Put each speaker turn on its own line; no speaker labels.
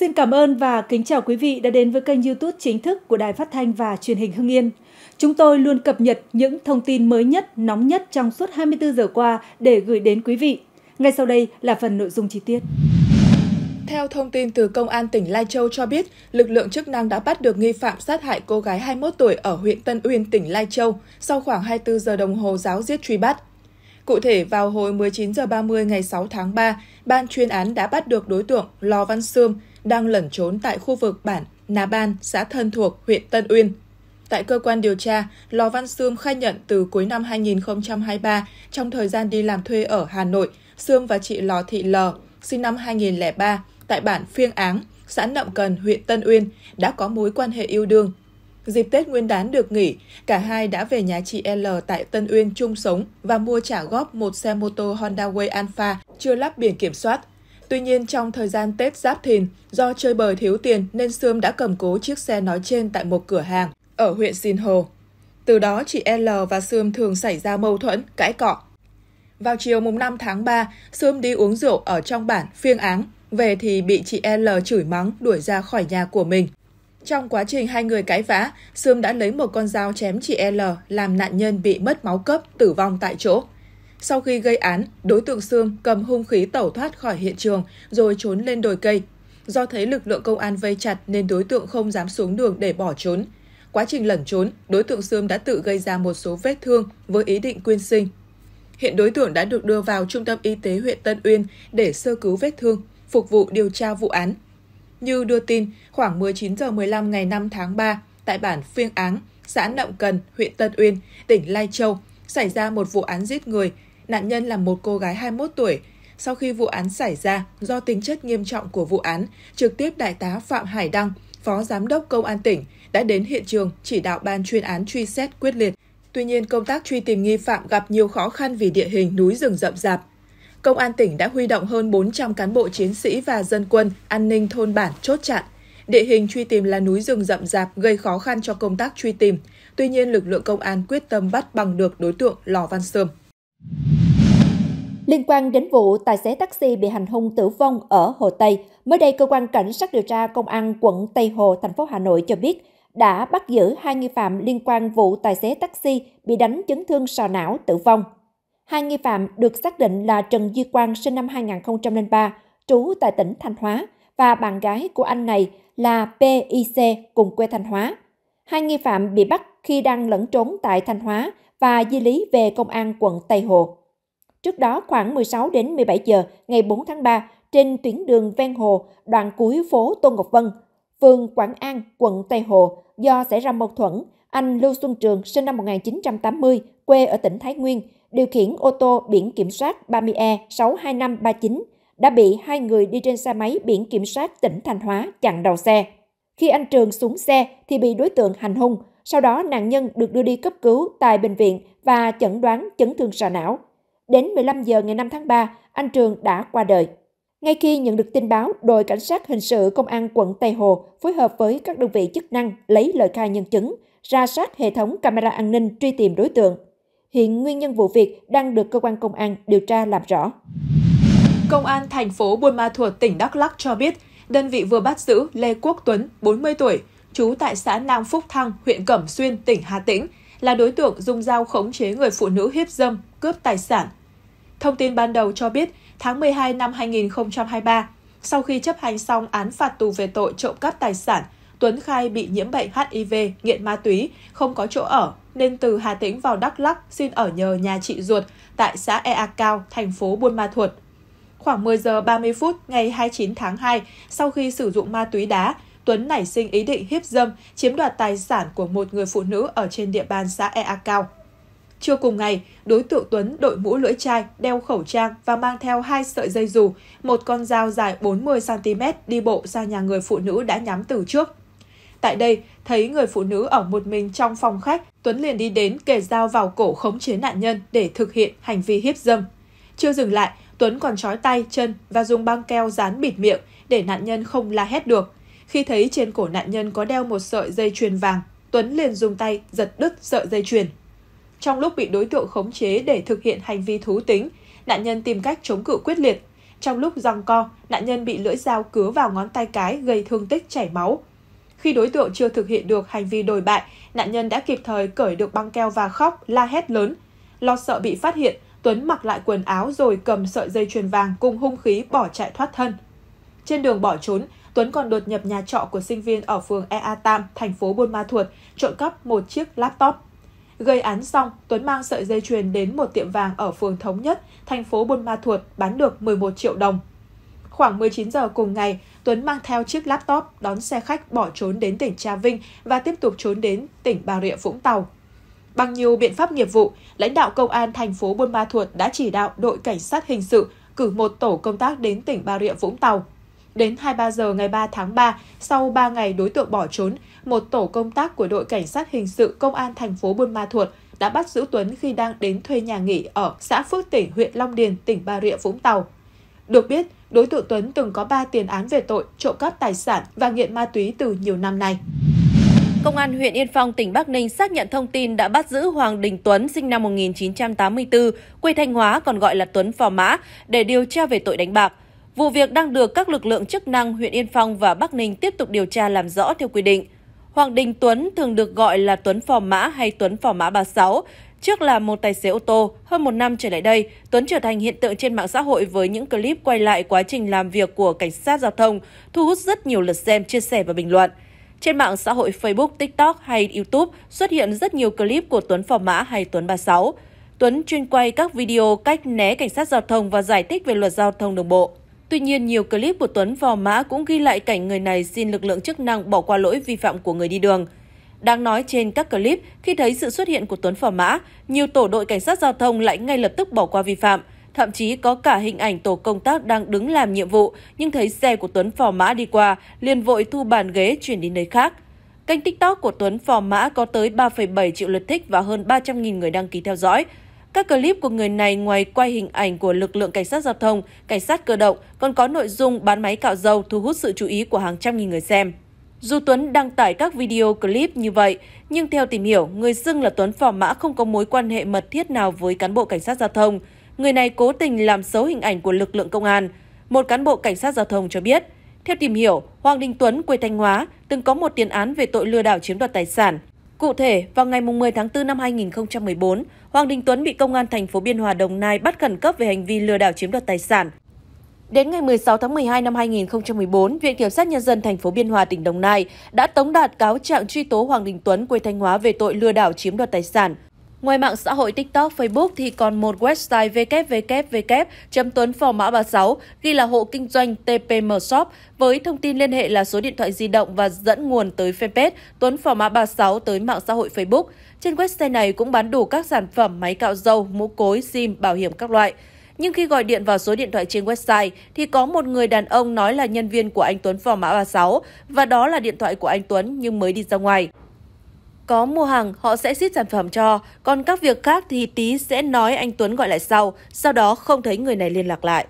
Xin cảm ơn và kính chào quý vị đã đến với kênh YouTube chính thức của Đài Phát thanh và Truyền hình Hưng Yên. Chúng tôi luôn cập nhật những thông tin mới nhất, nóng nhất trong suốt 24 giờ qua để gửi đến quý vị. Ngay sau đây là phần nội dung chi tiết. Theo thông tin từ Công an tỉnh Lai Châu cho biết, lực lượng chức năng đã bắt được nghi phạm sát hại cô gái 21 tuổi ở huyện Tân Uyên, tỉnh Lai Châu sau khoảng 24 giờ đồng hồ giáo giết truy bắt. Cụ thể, vào hồi 19 h 30 ngày 6 tháng 3, ban chuyên án đã bắt được đối tượng Lò Văn Sương, đang lẩn trốn tại khu vực bản Nà Ban, xã Thân thuộc, huyện Tân Uyên. Tại cơ quan điều tra, Lò Văn Sương khai nhận từ cuối năm 2023, trong thời gian đi làm thuê ở Hà Nội, Sương và chị Lò Thị Lờ, sinh năm 2003, tại bản Phiêng Áng, xã Nậm Cần, huyện Tân Uyên, đã có mối quan hệ yêu đương. Dịp Tết Nguyên đán được nghỉ, cả hai đã về nhà chị L tại Tân Uyên chung sống và mua trả góp một xe mô tô Honda Way Alpha chưa lắp biển kiểm soát Tuy nhiên, trong thời gian Tết Giáp Thìn, do chơi bời thiếu tiền nên Sươm đã cầm cố chiếc xe nói trên tại một cửa hàng ở huyện Sinh Hồ. Từ đó, chị L và Sươm thường xảy ra mâu thuẫn, cãi cọ. Vào chiều mùng 5 tháng 3, Sươm đi uống rượu ở trong bản Phiêng Áng, về thì bị chị L chửi mắng đuổi ra khỏi nhà của mình. Trong quá trình hai người cãi vã, Sươm đã lấy một con dao chém chị L làm nạn nhân bị mất máu cấp, tử vong tại chỗ. Sau khi gây án, đối tượng Sương cầm hung khí tẩu thoát khỏi hiện trường rồi trốn lên đồi cây. Do thấy lực lượng công an vây chặt nên đối tượng không dám xuống đường để bỏ trốn. Quá trình lẩn trốn, đối tượng Sương đã tự gây ra một số vết thương với ý định quyên sinh. Hiện đối tượng đã được đưa vào Trung tâm Y tế huyện Tân Uyên để sơ cứu vết thương, phục vụ điều tra vụ án. Như đưa tin, khoảng 19 giờ 15 ngày 5 tháng 3, tại bản Phiêng Áng, xã Nậm Cần, huyện Tân Uyên, tỉnh Lai Châu, xảy ra một vụ án giết người Nạn nhân là một cô gái 21 tuổi. Sau khi vụ án xảy ra, do tính chất nghiêm trọng của vụ án, trực tiếp Đại tá Phạm Hải Đăng, Phó Giám đốc Công an tỉnh, đã đến hiện trường chỉ đạo ban chuyên án truy xét quyết liệt. Tuy nhiên, công tác truy tìm nghi phạm gặp nhiều khó khăn vì địa hình núi rừng rậm rạp. Công an tỉnh đã huy động hơn 400 cán bộ chiến sĩ và dân quân, an ninh thôn bản chốt chặn. Địa hình truy tìm là núi rừng rậm rạp gây khó khăn cho công tác truy tìm. Tuy nhiên, lực lượng công an quyết tâm bắt bằng được đối tượng Lò Văn Sơm.
Liên quan đến vụ tài xế taxi bị hành hung tử vong ở Hồ Tây, mới đây cơ quan cảnh sát điều tra công an quận Tây Hồ, thành phố Hà Nội cho biết đã bắt giữ hai nghi phạm liên quan vụ tài xế taxi bị đánh chấn thương sọ não tử vong. Hai nghi phạm được xác định là Trần Duy Quang sinh năm 2003, trú tại tỉnh Thanh Hóa và bạn gái của anh này là PIC cùng quê Thanh Hóa. Hai nghi phạm bị bắt khi đang lẫn trốn tại Thanh Hóa và di lý về công an quận Tây Hồ. Trước đó khoảng 16 đến 17 giờ ngày 4 tháng 3 trên tuyến đường ven hồ đoạn cuối phố Tôn Ngọc Vân, phường Quảng An, quận Tây Hồ do xảy ra mâu thuẫn, anh Lưu Xuân Trường sinh năm 1980, quê ở tỉnh Thái Nguyên, điều khiển ô tô biển kiểm soát 30E 62539 đã bị hai người đi trên xe máy biển kiểm soát tỉnh Thanh Hóa chặn đầu xe. Khi anh Trường xuống xe thì bị đối tượng hành hung, sau đó nạn nhân được đưa đi cấp cứu tại bệnh viện và chẩn đoán chấn thương sọ não. Đến 15 giờ ngày 5 tháng 3, anh Trường đã qua đời. Ngay khi nhận được tin báo, đội cảnh sát hình sự công an quận Tây Hồ phối hợp với các đơn vị chức năng lấy lời khai nhân chứng, ra soát hệ thống camera an ninh truy tìm đối tượng. Hiện nguyên nhân vụ việc đang được cơ quan công an điều tra làm rõ. Công an thành phố Buôn Ma Thuột, tỉnh Đắk Lắk cho biết, đơn vị vừa bắt giữ Lê
Quốc Tuấn, 40 tuổi, trú tại xã Nam Phúc Thăng, huyện Cẩm Xuyên, tỉnh Hà Tĩnh, là đối tượng dùng dao khống chế người phụ nữ hiếp dâm, cướp tài sản Thông tin ban đầu cho biết, tháng 12 năm 2023, sau khi chấp hành xong án phạt tù về tội trộm cắp tài sản, Tuấn khai bị nhiễm bệnh HIV, nghiện ma túy, không có chỗ ở, nên từ Hà Tĩnh vào Đắk Lắc xin ở nhờ nhà chị ruột tại xã Ea Cao, thành phố Buôn Ma Thuột. Khoảng 10 giờ 30 phút ngày 29 tháng 2, sau khi sử dụng ma túy đá, Tuấn nảy sinh ý định hiếp dâm, chiếm đoạt tài sản của một người phụ nữ ở trên địa bàn xã Ea Cao. Trưa cùng ngày, đối tượng Tuấn đội mũ lưỡi chai, đeo khẩu trang và mang theo hai sợi dây dù, một con dao dài 40cm đi bộ ra nhà người phụ nữ đã nhắm từ trước. Tại đây, thấy người phụ nữ ở một mình trong phòng khách, Tuấn liền đi đến kề dao vào cổ khống chế nạn nhân để thực hiện hành vi hiếp dâm. Chưa dừng lại, Tuấn còn trói tay, chân và dùng băng keo dán bịt miệng để nạn nhân không la hét được. Khi thấy trên cổ nạn nhân có đeo một sợi dây chuyền vàng, Tuấn liền dùng tay giật đứt sợi dây chuyền. Trong lúc bị đối tượng khống chế để thực hiện hành vi thú tính, nạn nhân tìm cách chống cự quyết liệt. Trong lúc giằng co, nạn nhân bị lưỡi dao cứa vào ngón tay cái gây thương tích chảy máu. Khi đối tượng chưa thực hiện được hành vi đồi bại, nạn nhân đã kịp thời cởi được băng keo và khóc, la hét lớn. Lo sợ bị phát hiện, Tuấn mặc lại quần áo rồi cầm sợi dây chuyền vàng cùng hung khí bỏ chạy thoát thân. Trên đường bỏ trốn, Tuấn còn đột nhập nhà trọ của sinh viên ở phường Ea Tam, thành phố Buôn Ma Thuột, trộm cắp một chiếc laptop. Gây án xong, Tuấn mang sợi dây chuyền đến một tiệm vàng ở phường Thống Nhất, thành phố Buôn Ma Thuột bán được 11 triệu đồng. Khoảng 19 giờ cùng ngày, Tuấn mang theo chiếc laptop đón xe khách bỏ trốn đến tỉnh Trà Vinh và tiếp tục trốn đến tỉnh Bà Rịa Vũng Tàu. Bằng nhiều biện pháp nghiệp vụ, lãnh đạo công an thành phố Buôn Ma Thuột đã chỉ đạo đội cảnh sát hình sự cử một tổ công tác đến tỉnh Bà Rịa Vũng Tàu Đến 23 giờ ngày 3 tháng 3, sau 3 ngày đối tượng bỏ trốn, một tổ công tác của đội cảnh sát hình sự công an thành phố Buôn Ma Thuột đã bắt giữ Tuấn khi đang đến thuê nhà nghỉ ở xã Phước Tỉnh, huyện Long Điền, tỉnh Bà Rịa, Vũng Tàu. Được biết, đối tượng Tuấn từng có 3 tiền án về tội trộm cắp tài sản và nghiện ma
túy từ nhiều năm nay. Công an huyện Yên Phong, tỉnh Bắc Ninh xác nhận thông tin đã bắt giữ Hoàng Đình Tuấn, sinh năm 1984, quê Thanh Hóa, còn gọi là Tuấn Phò Mã, để điều tra về tội đánh bạc. Vụ việc đang được các lực lượng chức năng huyện Yên Phong và Bắc Ninh tiếp tục điều tra làm rõ theo quy định. Hoàng Đình Tuấn thường được gọi là Tuấn Phò Mã hay Tuấn Phò Mã 36. Trước là một tài xế ô tô, hơn một năm trở lại đây, Tuấn trở thành hiện tượng trên mạng xã hội với những clip quay lại quá trình làm việc của cảnh sát giao thông, thu hút rất nhiều lượt xem, chia sẻ và bình luận. Trên mạng xã hội Facebook, TikTok hay YouTube xuất hiện rất nhiều clip của Tuấn Phò Mã hay Tuấn 36. Tuấn chuyên quay các video cách né cảnh sát giao thông và giải thích về luật giao thông đường bộ. Tuy nhiên, nhiều clip của Tuấn vò mã cũng ghi lại cảnh người này xin lực lượng chức năng bỏ qua lỗi vi phạm của người đi đường. Đáng nói trên các clip, khi thấy sự xuất hiện của Tuấn phò mã, nhiều tổ đội cảnh sát giao thông lại ngay lập tức bỏ qua vi phạm. Thậm chí có cả hình ảnh tổ công tác đang đứng làm nhiệm vụ nhưng thấy xe của Tuấn phò mã đi qua, liền vội thu bàn ghế chuyển đi nơi khác. Kênh TikTok của Tuấn phò mã có tới 3,7 triệu lượt thích và hơn 300.000 người đăng ký theo dõi. Các clip của người này ngoài quay hình ảnh của lực lượng cảnh sát giao thông, cảnh sát cơ động, còn có nội dung bán máy cạo dâu thu hút sự chú ý của hàng trăm nghìn người xem. Dù Tuấn đăng tải các video clip như vậy, nhưng theo tìm hiểu, người xưng là Tuấn Phò Mã không có mối quan hệ mật thiết nào với cán bộ cảnh sát giao thông. Người này cố tình làm xấu hình ảnh của lực lượng công an. Một cán bộ cảnh sát giao thông cho biết, theo tìm hiểu, Hoàng Đình Tuấn quê Thanh Hóa từng có một tiền án về tội lừa đảo chiếm đoạt tài sản. Cụ thể, vào ngày 10 tháng 4 năm 2014, Hoàng Đình Tuấn bị Công an thành phố Biên Hòa Đồng Nai bắt khẩn cấp về hành vi lừa đảo chiếm đoạt tài sản. Đến ngày 16 tháng 12 năm 2014, Viện Kiểm sát Nhân dân thành phố Biên Hòa, tỉnh Đồng Nai đã tống đạt cáo trạng truy tố Hoàng Đình Tuấn quê Thanh Hóa về tội lừa đảo chiếm đoạt tài sản – Ngoài mạng xã hội TikTok, Facebook thì còn một website www.tuấn36 ghi là hộ kinh doanh TPM Shop với thông tin liên hệ là số điện thoại di động và dẫn nguồn tới fanpage Tuấn Phò Mã 36 tới mạng xã hội Facebook. Trên website này cũng bán đủ các sản phẩm máy cạo dâu, mũ cối, sim, bảo hiểm các loại. Nhưng khi gọi điện vào số điện thoại trên website thì có một người đàn ông nói là nhân viên của anh Tuấn Phò Mã 36 và đó là điện thoại của anh Tuấn nhưng mới đi ra ngoài. Có mua hàng, họ sẽ ship sản phẩm cho, còn các việc khác thì tí sẽ nói anh Tuấn gọi lại sau, sau đó không thấy người này liên lạc lại.